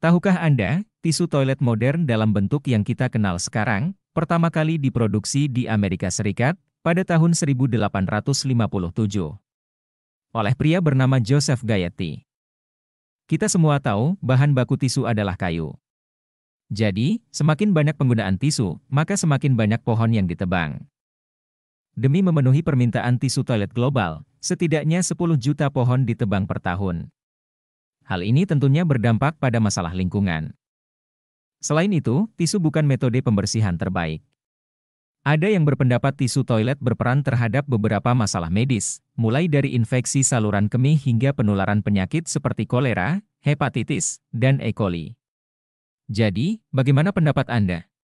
Tahukah Anda, tisu toilet modern dalam bentuk yang kita kenal sekarang, pertama kali diproduksi di Amerika Serikat pada tahun 1857 oleh pria bernama Joseph Gayati. Kita semua tahu bahan baku tisu adalah kayu. Jadi, semakin banyak penggunaan tisu, maka semakin banyak pohon yang ditebang. Demi memenuhi permintaan tisu toilet global, setidaknya 10 juta pohon ditebang per tahun. Hal ini tentunya berdampak pada masalah lingkungan. Selain itu, tisu bukan metode pembersihan terbaik. Ada yang berpendapat tisu toilet berperan terhadap beberapa masalah medis, mulai dari infeksi saluran kemih hingga penularan penyakit seperti kolera, hepatitis, dan E. coli. Jadi, bagaimana pendapat Anda?